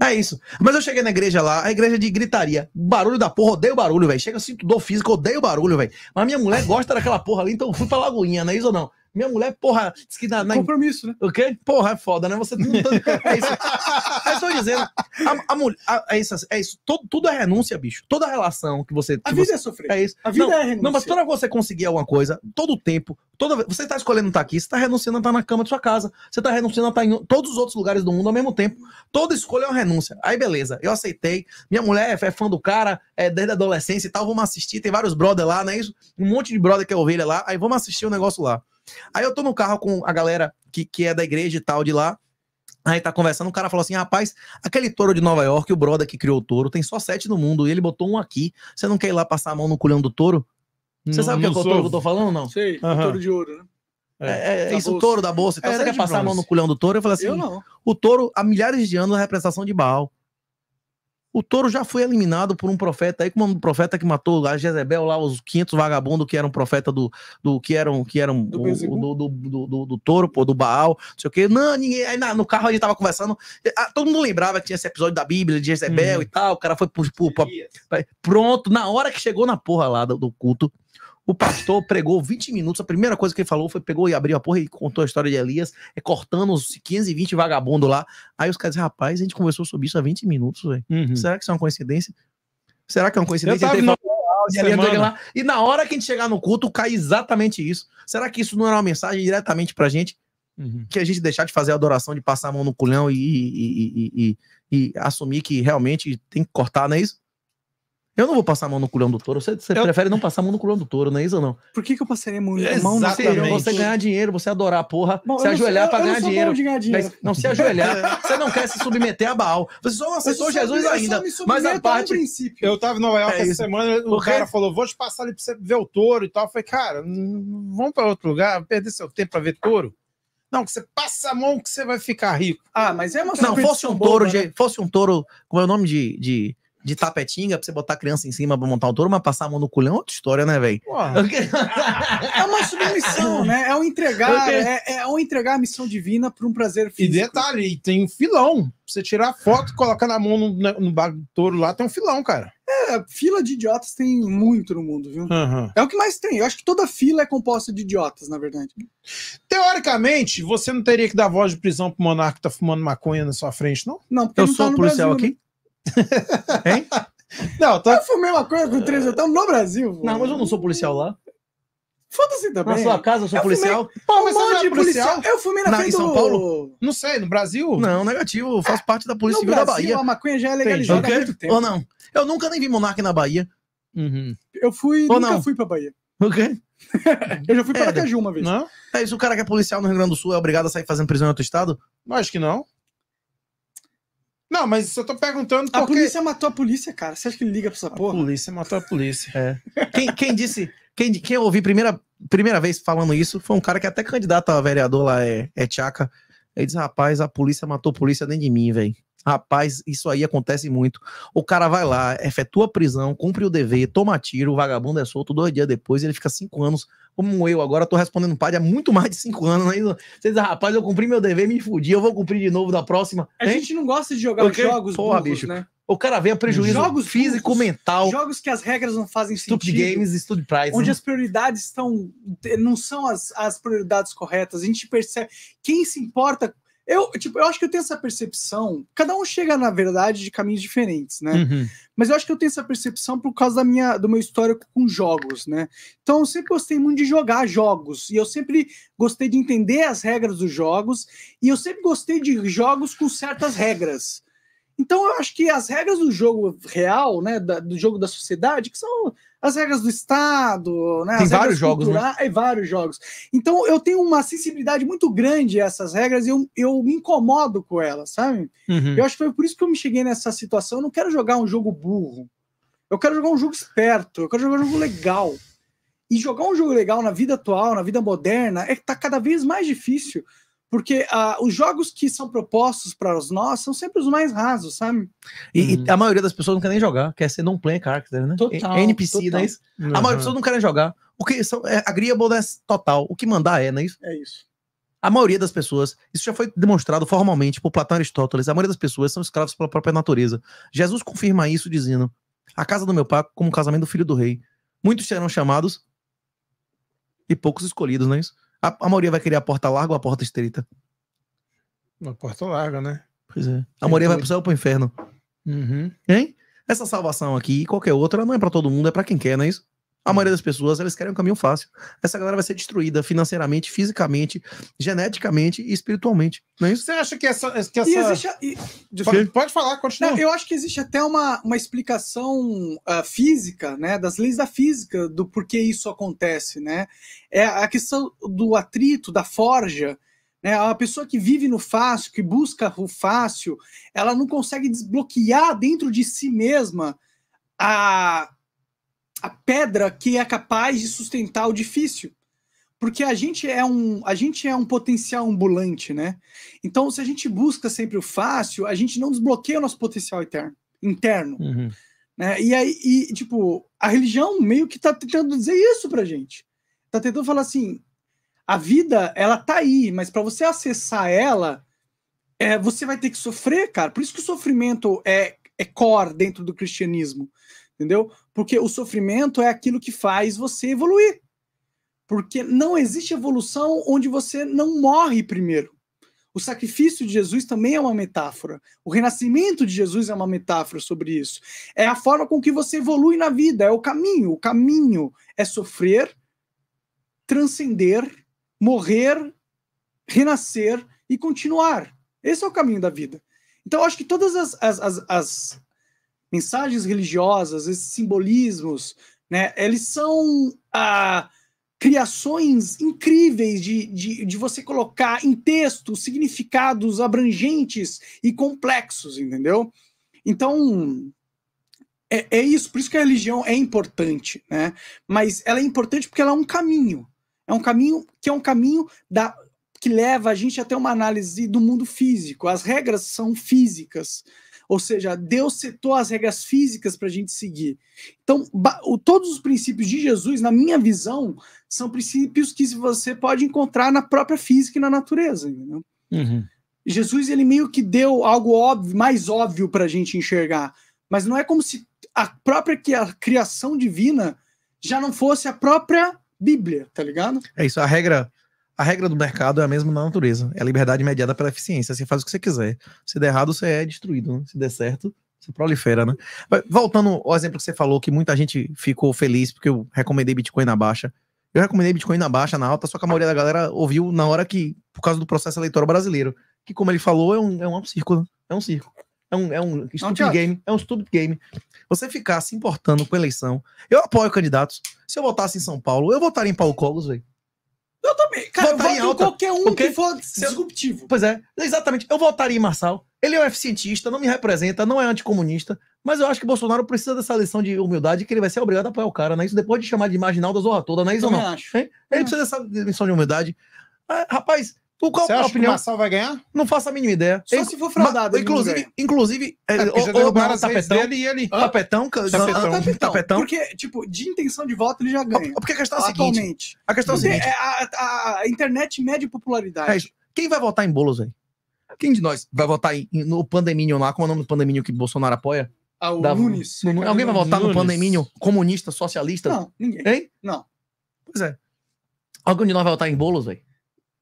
É isso. Mas eu cheguei na igreja lá, a igreja é de gritaria. Barulho da porra, odeio barulho, velho. Chega, assim sinto dor física, odeio barulho, velho. Mas minha mulher gosta daquela porra ali, então fui pra Lagoinha, não é isso ou não? Minha mulher, porra, diz que na. na... Compromisso, né? O quê? Porra, é foda, né? Você não tá É isso. Mas dizendo. A, a mulher. A, é isso. É isso. Todo, tudo é renúncia, bicho. Toda relação que você. Que a vida você... é sofrer. É isso. A vida não, é renúncia. Não, mas toda vez você conseguir alguma coisa, todo o tempo, toda Você está escolhendo estar tá aqui, você está renunciando a estar tá na cama de sua casa, você está renunciando a estar em todos os outros lugares do mundo ao mesmo tempo. Toda escolha é uma renúncia. Aí, beleza. Eu aceitei. Minha mulher é, é fã do cara, é desde a adolescência e tal. Vamos assistir. Tem vários brother lá, não é isso? Um monte de brother que é ovelha lá. Aí vamos assistir o um negócio lá. Aí eu tô no carro com a galera que, que é da igreja e tal de lá. Aí tá conversando, um cara falou assim: rapaz, aquele touro de Nova York, o brother que criou o touro, tem só sete no mundo e ele botou um aqui. Você não quer ir lá passar a mão no culhão do touro? Você sabe o que é, é o touro que eu tô falando, não? Sei, uhum. touro de ouro, né? É, é, é isso, bolsa. o touro da bolsa. Então, é, você quer passar bronze. a mão no culhão do touro? Eu falei assim: eu não. o touro, há milhares de anos, é a representação de Baal. O touro já foi eliminado por um profeta aí, como um profeta que matou a Jezebel, lá os 500 vagabundos que eram profeta do, do que eram, que eram do, o, do, do, do, do, touro, pô, do Baal, não sei o quê. Não, ninguém. Aí na, no carro a gente tava conversando, a, ah, todo mundo lembrava que tinha esse episódio da Bíblia, de Jezebel hum. e tal. O cara foi pro, pro, pronto, na hora que chegou na porra lá do, do culto, o pastor pregou 20 minutos. A primeira coisa que ele falou foi: pegou e abriu a porra e contou a história de Elias, é, cortando os 520 vagabundos lá. Aí os caras dizem, rapaz, a gente conversou sobre isso há 20 minutos, velho. Uhum. Será que isso é uma coincidência? Será que é uma coincidência? Lá, e na hora que a gente chegar no culto, cai exatamente isso. Será que isso não era uma mensagem diretamente pra gente? Uhum. Que a gente deixar de fazer a adoração, de passar a mão no culhão e, e, e, e assumir que realmente tem que cortar, não é isso? Eu não vou passar a mão no culhão do touro. Você, você eu... prefere não passar a mão no culhão do touro, não é isso ou não? Por que, que eu passei a mão no mão no touro? Você ganhar dinheiro, você adorar a porra, Bom, se ajoelhar para pra ganhar dinheiro. ganhar, dinheiro. Mas, não, se ajoelhar, é. você não quer se submeter a Baal. Você só aceitou Jesus só, ainda. Mas a parte. Princípio. Eu tava em Nova York é essa semana, o Porque... cara falou: vou te passar ali pra você ver o touro e tal. Eu falei, cara, vamos pra outro lugar, perder seu tempo pra ver touro. Não, que você passa a mão que você vai ficar rico. Ah, mas é uma Não, fosse um touro, boa, de, né? fosse um touro, como é o nome de, de de tapetinga pra você botar a criança em cima pra montar o touro, mas passar a mão no culhão é outra história, né, velho? é uma submissão, né? É um entregar, é, é um entregar a missão divina pra um prazer físico. E detalhe, tem um filão. Pra você tirar foto, colocar na mão no, no, do touro lá, tem um filão, cara. É, fila de idiotas tem muito no mundo, viu? Uhum. É o que mais tem. Eu acho que toda fila é composta de idiotas, na verdade. Teoricamente, você não teria que dar voz de prisão pro monarca que tá fumando maconha na sua frente, não? Não, porque eu não tá sou tá policial Brasil, aqui. Né? Hein? Não, tô... Eu fumei uma coisa com três então no Brasil. Não, mas eu não sou policial lá. Foda-se também. Na sua casa eu sou eu policial. Fumei... Pô, mas um não é policial? policial. Eu fumei na, na frente em São do... Paulo? Não sei, no Brasil? Não, negativo. Eu faço ah, parte da Polícia no Civil Brasil, da Bahia. a maconha já é legalizada há muito tempo. Ou não? Eu nunca nem vi monarca na Bahia. Uhum. Eu fui, Ou nunca não? fui pra Bahia. O eu já fui para é, né? uma vez. Não? É isso, o cara que é policial no Rio Grande do Sul é obrigado a sair fazendo prisão em outro estado? Acho que não. Não, mas eu tô perguntando porque... A polícia matou a polícia, cara. Você acha que ele liga pra essa a porra? A polícia matou a polícia. É. quem, quem, disse... Quem, quem eu ouvi primeira, primeira vez falando isso foi um cara que é até candidato a vereador lá é, é Tchaca. Ele diz, rapaz, a polícia matou a polícia dentro de mim, velho. Rapaz, isso aí acontece muito. O cara vai lá, efetua prisão, cumpre o dever, toma tiro, o vagabundo é solto dois dias depois, ele fica cinco anos. Como eu agora tô respondendo um padre há muito mais de cinco anos. Né? Você diz, rapaz, eu cumpri meu dever, me fudi, eu vou cumprir de novo da próxima. A hein? gente não gosta de jogar Porque, jogos porra, burros, bicho, né? O cara vê a prejuízo jogos físico, burros, mental. Jogos que as regras não fazem sentido. Stupid games stupid Onde né? as prioridades estão. não são as, as prioridades corretas. A gente percebe. Quem se importa eu, tipo, eu acho que eu tenho essa percepção. Cada um chega, na verdade, de caminhos diferentes, né? Uhum. Mas eu acho que eu tenho essa percepção por causa da minha, do meu histórico com jogos, né? Então eu sempre gostei muito de jogar jogos. E eu sempre gostei de entender as regras dos jogos. E eu sempre gostei de jogos com certas regras. Então eu acho que as regras do jogo real, né? Da, do jogo da sociedade, que são as regras do Estado, né? Tem vários jogos, né? É, vários jogos. Então eu tenho uma sensibilidade muito grande a essas regras e eu, eu me incomodo com elas, sabe? Uhum. Eu acho que foi por isso que eu me cheguei nessa situação. Eu não quero jogar um jogo burro. Eu quero jogar um jogo esperto, eu quero jogar um jogo legal. E jogar um jogo legal na vida atual, na vida moderna, é que tá cada vez mais difícil. Porque uh, os jogos que são propostos para os nós são sempre os mais rasos, sabe? E, e, uhum. a maioria das pessoas não quer nem jogar, quer ser non player character, né? Total. É NPC, né? total. não é isso? Uhum. A maioria das pessoas não quer nem jogar. O que são, é agreeableness é total. O que mandar é, não é isso? É isso. A maioria das pessoas, isso já foi demonstrado formalmente por Platão e Aristóteles, a maioria das pessoas são escravos pela própria natureza. Jesus confirma isso dizendo: A casa do meu pai como o casamento do filho do rei. Muitos serão chamados e poucos escolhidos, não é isso? A, a maioria vai querer a porta larga ou a porta estreita? Uma porta larga, né? Pois é. A maioria vai pro céu ou pro inferno? Uhum. Hein? Essa salvação aqui e qualquer outra não é para todo mundo, é para quem quer, não é isso? A maioria das pessoas, elas querem um caminho fácil. Essa galera vai ser destruída financeiramente, fisicamente, geneticamente e espiritualmente. Não é isso? Você acha que essa. Que essa... E existe, e... Pode, pode, falar, continua. Não, eu acho que existe até uma, uma explicação uh, física, né? Das leis da física, do porquê isso acontece, né? É a questão do atrito, da forja. Né? A pessoa que vive no fácil, que busca o fácil, ela não consegue desbloquear dentro de si mesma a a pedra que é capaz de sustentar o difícil. Porque a gente é um, a gente é um potencial ambulante, né? Então, se a gente busca sempre o fácil, a gente não desbloqueia o nosso potencial eterno, interno. Uhum. Né? E aí, e, tipo, a religião meio que tá tentando dizer isso pra gente. Tá tentando falar assim, a vida, ela tá aí, mas para você acessar ela, é, você vai ter que sofrer, cara. Por isso que o sofrimento é, é core dentro do cristianismo entendeu? Porque o sofrimento é aquilo que faz você evoluir. Porque não existe evolução onde você não morre primeiro. O sacrifício de Jesus também é uma metáfora. O renascimento de Jesus é uma metáfora sobre isso. É a forma com que você evolui na vida, é o caminho. O caminho é sofrer, transcender, morrer, renascer e continuar. Esse é o caminho da vida. Então, acho que todas as, as, as, as mensagens religiosas, esses simbolismos, né, eles são ah, criações incríveis de, de, de você colocar em texto significados abrangentes e complexos, entendeu? Então, é, é, isso, por isso que a religião é importante, né? Mas ela é importante porque ela é um caminho. É um caminho que é um caminho da, que leva a gente até uma análise do mundo físico. As regras são físicas. Ou seja, Deus setou as regras físicas para a gente seguir. Então, o, todos os princípios de Jesus, na minha visão, são princípios que você pode encontrar na própria física e na natureza. Uhum. Jesus, ele meio que deu algo óbvio, mais óbvio para a gente enxergar. Mas não é como se a própria a criação divina já não fosse a própria Bíblia, tá ligado? É isso, a regra a regra do mercado é a mesma na natureza. É a liberdade mediada pela eficiência. Você faz o que você quiser. Se der errado, você é destruído. Né? Se der certo, você prolifera, né? Voltando ao exemplo que você falou, que muita gente ficou feliz porque eu recomendei Bitcoin na baixa. Eu recomendei Bitcoin na baixa, na alta, só que a maioria da galera ouviu na hora que, por causa do processo eleitoral brasileiro. Que, como ele falou, é um, é um círculo. Né? É um círculo. É um, é um stupid Não, game. É um stupid game. Você ficar se importando com eleição. Eu apoio candidatos. Se eu votasse em São Paulo, eu votaria em Paulo Cogos, velho. Eu também. Cara, vai, tá em alta. qualquer um que for disruptivo. Pois é, exatamente. Eu votaria em Marçal. Ele é um eficientista, não me representa, não é anticomunista, mas eu acho que Bolsonaro precisa dessa lição de humildade que ele vai ser obrigado a apoiar o cara, não é isso? Depois de chamar de marginal da zorra toda, não é isso eu ou não? Acho. Ele eu precisa acho. dessa lição de humildade. Ah, rapaz, o qual Você a acha opinião? que o Marçal vai ganhar? Não faço a mínima ideia. Só se for fraudado. inclusive, inclusive é, ou, ou não, tapetão, dele e ele... Tapetão, tapetão, tapetão, tapetão. Porque, tipo, de intenção de voto ele já ganha. Porque a questão é a seguinte... Atualmente. A questão é a seguinte... É a, a internet mede popularidade. É, quem vai votar em bolos aí? Quem de nós vai votar em, no pandemínio lá? Como é o nome do pandemínio que Bolsonaro apoia? Ah, o da, Nunes. No, alguém vai votar Nunes. no pandemínio comunista, socialista? Não, ninguém. Hein? Não. Pois é. Algum de nós vai votar em bolos, velho?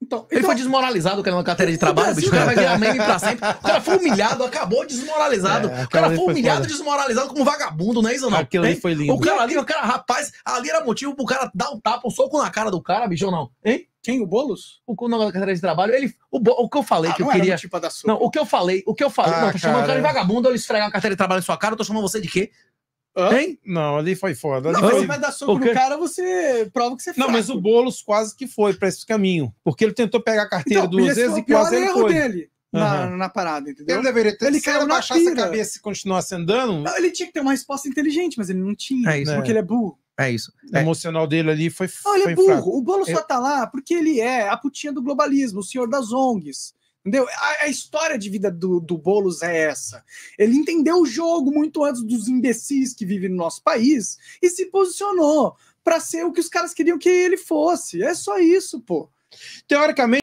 Então, ele então... foi desmoralizado que era uma carteira de trabalho, o, bicho, o cara vai virar meme pra sempre. O cara foi humilhado, acabou desmoralizado. É, o cara foi humilhado, e desmoralizado como vagabundo, não é isso não? Aquilo ali foi lindo. O cara ali, o cara, rapaz, ali era motivo pro cara dar um tapa, um soco na cara do cara, bicho, ou não? Hein? Quem? O Boulos? O, negócio da carteira de trabalho, ele. O, o que eu falei ah, que eu queria. Tipo não, o que eu falei, o que eu falei. Ah, não, tô cara. chamando o cara de vagabundo, ele esfregar a carteira de trabalho em sua cara, eu tô chamando você de quê? Hein? Não, ali foi foda. Ali não, foi... Você vai dar soco okay. no cara, você prova que você é Não, mas o Boulos quase que foi para esse caminho. Porque ele tentou pegar a carteira então, duas vezes e quase ele foi. dele. Na, dele na, parada, entendeu? Ele deveria ter ele se ele baixasse a cabeça e continuasse andando. Não, ele tinha que ter uma resposta inteligente, mas ele não tinha, é isso, porque é. ele é burro. É isso. É. O emocional dele ali foi. Não, é burro. Fraco. O Bolo é. só tá lá porque ele é a putinha do globalismo, o senhor das ONGs. Entendeu? A, a, história de vida do, do Boulos é essa. Ele entendeu o jogo muito antes dos imbecis que vivem no nosso país e se posicionou para ser o que os caras queriam que ele fosse. É só isso, pô. Teoricamente.